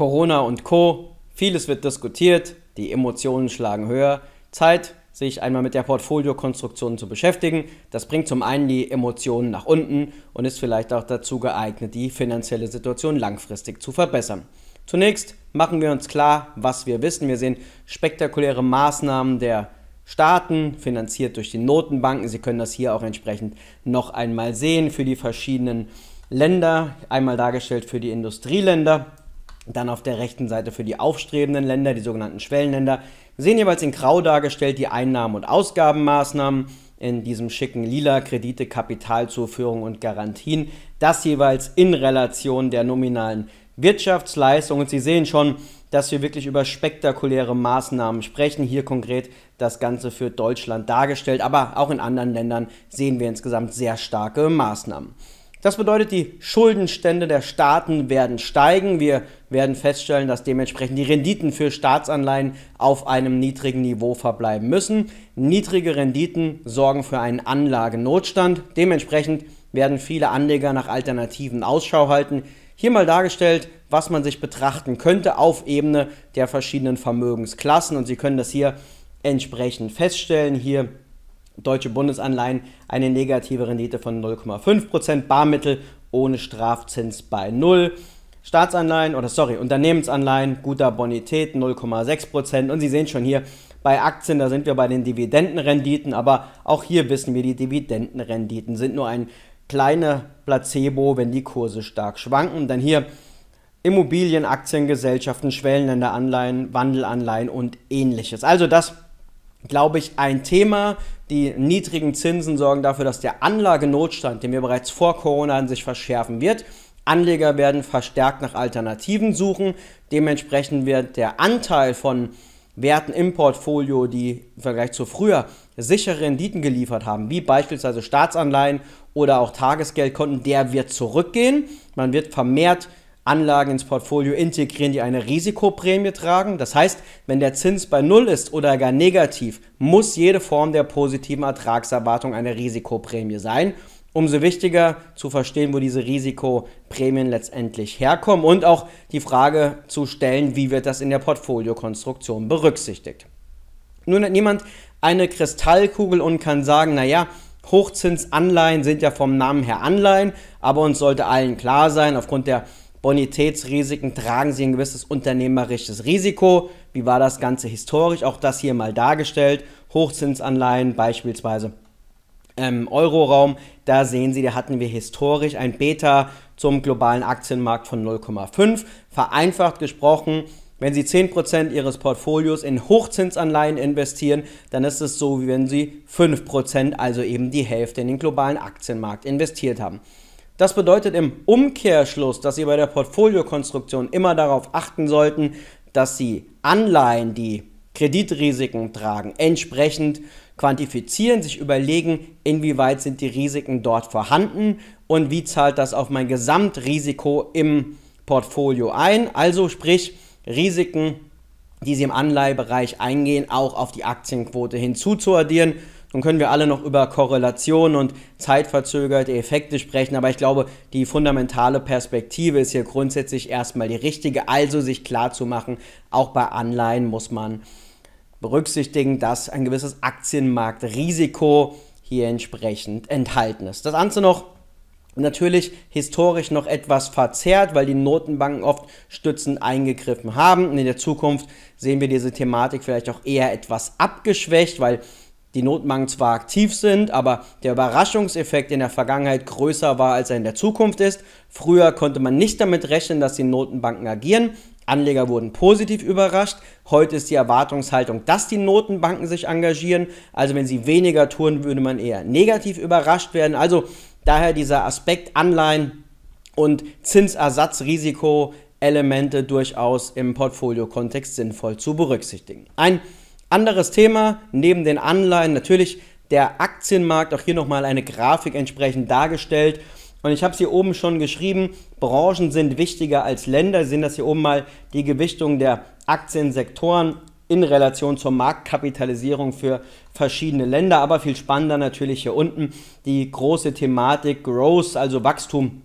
Corona und Co. Vieles wird diskutiert, die Emotionen schlagen höher. Zeit, sich einmal mit der Portfoliokonstruktion zu beschäftigen. Das bringt zum einen die Emotionen nach unten und ist vielleicht auch dazu geeignet, die finanzielle Situation langfristig zu verbessern. Zunächst machen wir uns klar, was wir wissen. Wir sehen spektakuläre Maßnahmen der Staaten, finanziert durch die Notenbanken. Sie können das hier auch entsprechend noch einmal sehen für die verschiedenen Länder, einmal dargestellt für die Industrieländer. Dann auf der rechten Seite für die aufstrebenden Länder, die sogenannten Schwellenländer. Wir sehen jeweils in Grau dargestellt die Einnahmen- und Ausgabenmaßnahmen. In diesem schicken Lila Kredite, Kapitalzuführung und Garantien. Das jeweils in Relation der nominalen Wirtschaftsleistung. Und Sie sehen schon, dass wir wirklich über spektakuläre Maßnahmen sprechen. Hier konkret das Ganze für Deutschland dargestellt, aber auch in anderen Ländern sehen wir insgesamt sehr starke Maßnahmen. Das bedeutet, die Schuldenstände der Staaten werden steigen. Wir werden feststellen, dass dementsprechend die Renditen für Staatsanleihen auf einem niedrigen Niveau verbleiben müssen. Niedrige Renditen sorgen für einen Anlagenotstand. Dementsprechend werden viele Anleger nach Alternativen Ausschau halten. Hier mal dargestellt, was man sich betrachten könnte auf Ebene der verschiedenen Vermögensklassen. Und Sie können das hier entsprechend feststellen. Hier deutsche Bundesanleihen eine negative Rendite von 0,5%, Barmittel ohne Strafzins bei 0. Staatsanleihen oder sorry, Unternehmensanleihen guter Bonität 0,6% und Sie sehen schon hier bei Aktien, da sind wir bei den Dividendenrenditen, aber auch hier wissen wir, die Dividendenrenditen sind nur ein kleiner Placebo, wenn die Kurse stark schwanken. Dann hier Immobilien, Aktiengesellschaften, Schwellenländeranleihen, Wandelanleihen und ähnliches. Also das glaube ich, ein Thema. Die niedrigen Zinsen sorgen dafür, dass der Anlagenotstand, den wir bereits vor Corona an sich verschärfen wird, Anleger werden verstärkt nach Alternativen suchen. Dementsprechend wird der Anteil von Werten im Portfolio, die im Vergleich zu früher sichere Renditen geliefert haben, wie beispielsweise Staatsanleihen oder auch Tagesgeldkonten, der wird zurückgehen. Man wird vermehrt Anlagen ins Portfolio integrieren, die eine Risikoprämie tragen. Das heißt, wenn der Zins bei Null ist oder gar negativ, muss jede Form der positiven Ertragserwartung eine Risikoprämie sein. Umso wichtiger zu verstehen, wo diese Risikoprämien letztendlich herkommen und auch die Frage zu stellen, wie wird das in der Portfoliokonstruktion berücksichtigt. Nun hat niemand eine Kristallkugel und kann sagen, naja, Hochzinsanleihen sind ja vom Namen her Anleihen, aber uns sollte allen klar sein, aufgrund der Bonitätsrisiken tragen sie ein gewisses unternehmerisches Risiko. Wie war das Ganze historisch? Auch das hier mal dargestellt. Hochzinsanleihen beispielsweise ähm, Euroraum, da sehen Sie, da hatten wir historisch ein Beta zum globalen Aktienmarkt von 0,5. Vereinfacht gesprochen, wenn Sie 10% Ihres Portfolios in Hochzinsanleihen investieren, dann ist es so, wie wenn Sie 5%, also eben die Hälfte in den globalen Aktienmarkt investiert haben. Das bedeutet im Umkehrschluss, dass Sie bei der Portfoliokonstruktion immer darauf achten sollten, dass Sie Anleihen, die Kreditrisiken tragen, entsprechend quantifizieren, sich überlegen, inwieweit sind die Risiken dort vorhanden und wie zahlt das auf mein Gesamtrisiko im Portfolio ein. Also sprich Risiken, die Sie im Anleihebereich eingehen, auch auf die Aktienquote hinzuzuaddieren dann können wir alle noch über Korrelationen und zeitverzögerte Effekte sprechen, aber ich glaube, die fundamentale Perspektive ist hier grundsätzlich erstmal die richtige, also sich klar zu machen, auch bei Anleihen muss man berücksichtigen, dass ein gewisses Aktienmarktrisiko hier entsprechend enthalten ist. Das Ganze noch natürlich historisch noch etwas verzerrt, weil die Notenbanken oft stützend eingegriffen haben. Und in der Zukunft sehen wir diese Thematik vielleicht auch eher etwas abgeschwächt, weil die Notenbanken zwar aktiv sind, aber der Überraschungseffekt in der Vergangenheit größer war, als er in der Zukunft ist. Früher konnte man nicht damit rechnen, dass die Notenbanken agieren. Anleger wurden positiv überrascht. Heute ist die Erwartungshaltung, dass die Notenbanken sich engagieren. Also wenn sie weniger tun, würde man eher negativ überrascht werden. Also daher dieser Aspekt Anleihen und Zinsersatzrisiko Elemente durchaus im Portfolio-Kontext sinnvoll zu berücksichtigen. Ein anderes Thema, neben den Anleihen natürlich der Aktienmarkt, auch hier nochmal eine Grafik entsprechend dargestellt. Und ich habe es hier oben schon geschrieben, Branchen sind wichtiger als Länder. Sie sehen das hier oben mal die Gewichtung der Aktiensektoren in Relation zur Marktkapitalisierung für verschiedene Länder. Aber viel spannender natürlich hier unten die große Thematik Growth, also Wachstum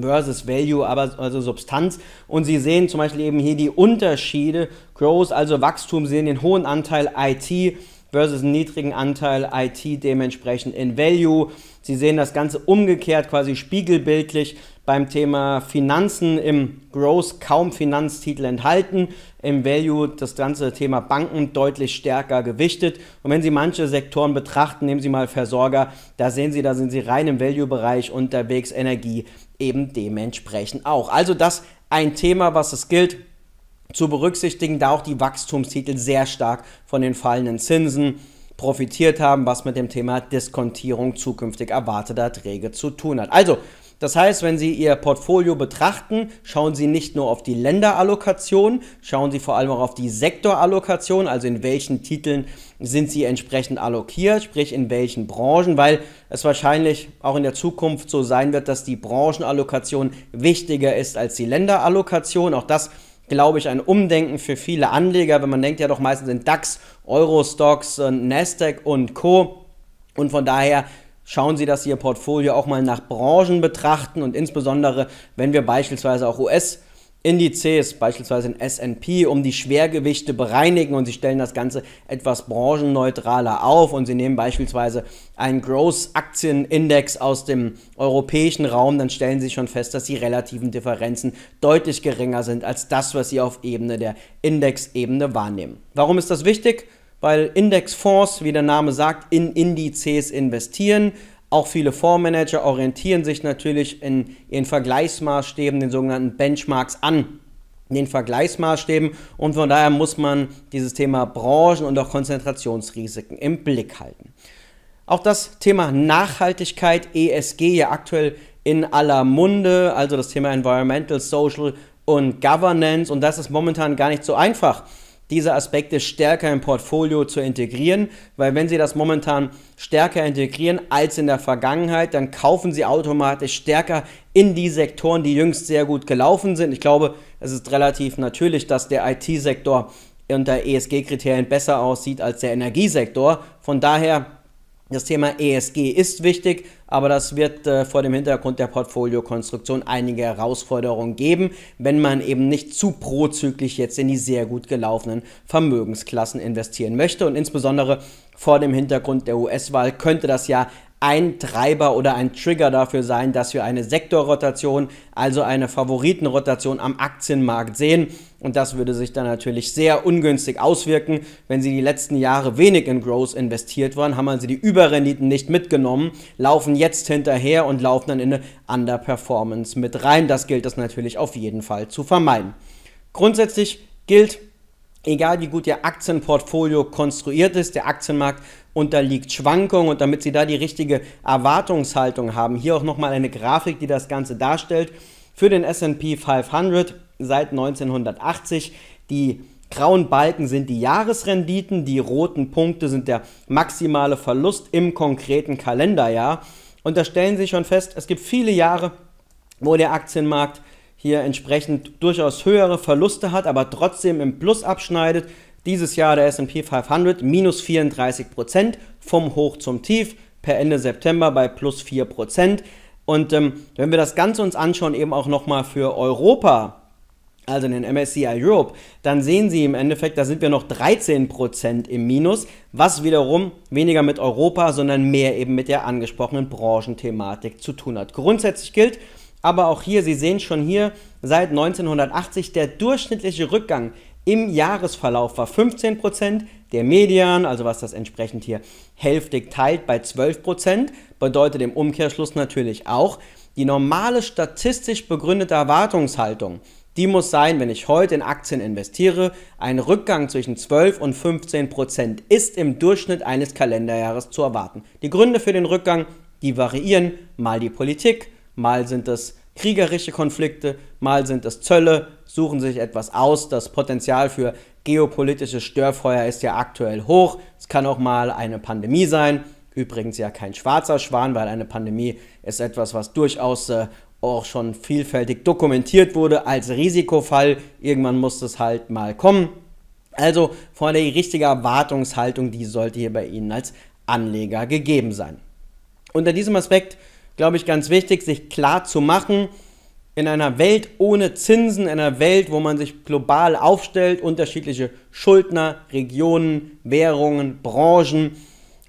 versus Value, aber also Substanz. Und Sie sehen zum Beispiel eben hier die Unterschiede. Growth, also Wachstum, sehen den hohen Anteil IT versus einen niedrigen Anteil IT dementsprechend in Value. Sie sehen das Ganze umgekehrt, quasi spiegelbildlich beim Thema Finanzen im Growth kaum Finanztitel enthalten, im Value das ganze Thema Banken deutlich stärker gewichtet. Und wenn Sie manche Sektoren betrachten, nehmen Sie mal Versorger, da sehen Sie, da sind Sie rein im Value-Bereich unterwegs, Energie, eben dementsprechend auch. Also das ein Thema, was es gilt zu berücksichtigen, da auch die Wachstumstitel sehr stark von den fallenden Zinsen profitiert haben, was mit dem Thema Diskontierung zukünftig erwarteter Erträge zu tun hat. Also das heißt, wenn Sie Ihr Portfolio betrachten, schauen Sie nicht nur auf die Länderallokation, schauen Sie vor allem auch auf die Sektorallokation, also in welchen Titeln sind Sie entsprechend allokiert, sprich in welchen Branchen, weil es wahrscheinlich auch in der Zukunft so sein wird, dass die Branchenallokation wichtiger ist als die Länderallokation. Auch das glaube ich, ein Umdenken für viele Anleger, wenn man denkt ja doch meistens in DAX, Eurostocks, Nasdaq und Co. Und von daher Schauen Sie, dass Sie Ihr Portfolio auch mal nach Branchen betrachten und insbesondere, wenn wir beispielsweise auch US- Indizes, beispielsweise in SP, um die Schwergewichte bereinigen und sie stellen das Ganze etwas branchenneutraler auf und sie nehmen beispielsweise einen Growth-Aktienindex aus dem europäischen Raum, dann stellen sie schon fest, dass die relativen Differenzen deutlich geringer sind als das, was sie auf Ebene der Indexebene wahrnehmen. Warum ist das wichtig? weil Indexfonds, wie der Name sagt, in Indizes investieren. Auch viele Fondsmanager orientieren sich natürlich in ihren Vergleichsmaßstäben, den sogenannten Benchmarks, an den Vergleichsmaßstäben und von daher muss man dieses Thema Branchen und auch Konzentrationsrisiken im Blick halten. Auch das Thema Nachhaltigkeit, ESG, ja aktuell in aller Munde, also das Thema Environmental, Social und Governance und das ist momentan gar nicht so einfach diese Aspekte stärker im Portfolio zu integrieren, weil wenn Sie das momentan stärker integrieren als in der Vergangenheit, dann kaufen Sie automatisch stärker in die Sektoren, die jüngst sehr gut gelaufen sind. Ich glaube, es ist relativ natürlich, dass der IT-Sektor unter ESG-Kriterien besser aussieht als der Energiesektor. Von daher das Thema ESG ist wichtig, aber das wird äh, vor dem Hintergrund der Portfoliokonstruktion einige Herausforderungen geben, wenn man eben nicht zu prozüglich jetzt in die sehr gut gelaufenen Vermögensklassen investieren möchte. Und insbesondere vor dem Hintergrund der US-Wahl könnte das ja ein Treiber oder ein Trigger dafür sein, dass wir eine Sektorrotation, also eine Favoritenrotation am Aktienmarkt sehen. Und das würde sich dann natürlich sehr ungünstig auswirken. Wenn Sie die letzten Jahre wenig in Growth investiert waren, haben also die Überrenditen nicht mitgenommen, laufen jetzt hinterher und laufen dann in eine Underperformance mit rein. Das gilt es natürlich auf jeden Fall zu vermeiden. Grundsätzlich gilt, egal wie gut Ihr Aktienportfolio konstruiert ist, der Aktienmarkt unterliegt Schwankungen und damit Sie da die richtige Erwartungshaltung haben, hier auch nochmal eine Grafik, die das Ganze darstellt. Für den SP 500 seit 1980 die grauen Balken sind die Jahresrenditen, die roten Punkte sind der maximale Verlust im konkreten Kalenderjahr. Und da stellen Sie schon fest, es gibt viele Jahre, wo der Aktienmarkt hier entsprechend durchaus höhere Verluste hat, aber trotzdem im Plus abschneidet. Dieses Jahr der SP 500 minus 34 Prozent vom Hoch zum Tief per Ende September bei plus 4 Prozent. Und ähm, wenn wir das Ganze uns anschauen, eben auch nochmal für Europa, also in den MSCI Europe, dann sehen Sie im Endeffekt, da sind wir noch 13% Prozent im Minus, was wiederum weniger mit Europa, sondern mehr eben mit der angesprochenen Branchenthematik zu tun hat. Grundsätzlich gilt, aber auch hier, Sie sehen schon hier, seit 1980 der durchschnittliche Rückgang im Jahresverlauf war 15%, der Median, also was das entsprechend hier hälftig teilt, bei 12%, bedeutet im Umkehrschluss natürlich auch, die normale statistisch begründete Erwartungshaltung, die muss sein, wenn ich heute in Aktien investiere, ein Rückgang zwischen 12 und 15 Prozent ist im Durchschnitt eines Kalenderjahres zu erwarten. Die Gründe für den Rückgang, die variieren, mal die Politik, mal sind es kriegerische Konflikte, mal sind es Zölle, suchen sich etwas aus. Das Potenzial für geopolitische Störfeuer ist ja aktuell hoch. Es kann auch mal eine Pandemie sein. Übrigens ja kein schwarzer Schwan, weil eine Pandemie ist etwas, was durchaus äh, auch schon vielfältig dokumentiert wurde als Risikofall. Irgendwann muss es halt mal kommen. Also vor der richtige Erwartungshaltung, die sollte hier bei Ihnen als Anleger gegeben sein. Unter diesem Aspekt glaube ich, ganz wichtig, sich klar zu machen, in einer Welt ohne Zinsen, in einer Welt, wo man sich global aufstellt, unterschiedliche Schuldner, Regionen, Währungen, Branchen,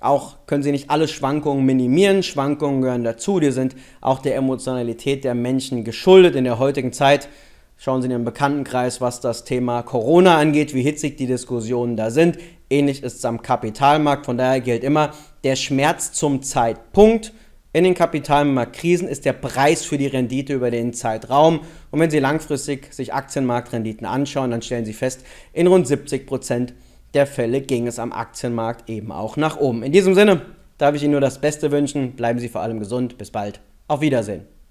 auch können sie nicht alle Schwankungen minimieren. Schwankungen gehören dazu, die sind auch der Emotionalität der Menschen geschuldet. In der heutigen Zeit schauen Sie in Ihrem Bekanntenkreis, was das Thema Corona angeht, wie hitzig die Diskussionen da sind. Ähnlich ist es am Kapitalmarkt. Von daher gilt immer der Schmerz zum Zeitpunkt in den Kapitalmarktkrisen ist der Preis für die Rendite über den Zeitraum. Und wenn Sie langfristig sich Aktienmarktrenditen anschauen, dann stellen Sie fest, in rund 70 Prozent der Fälle ging es am Aktienmarkt eben auch nach oben. In diesem Sinne darf ich Ihnen nur das Beste wünschen. Bleiben Sie vor allem gesund. Bis bald. Auf Wiedersehen.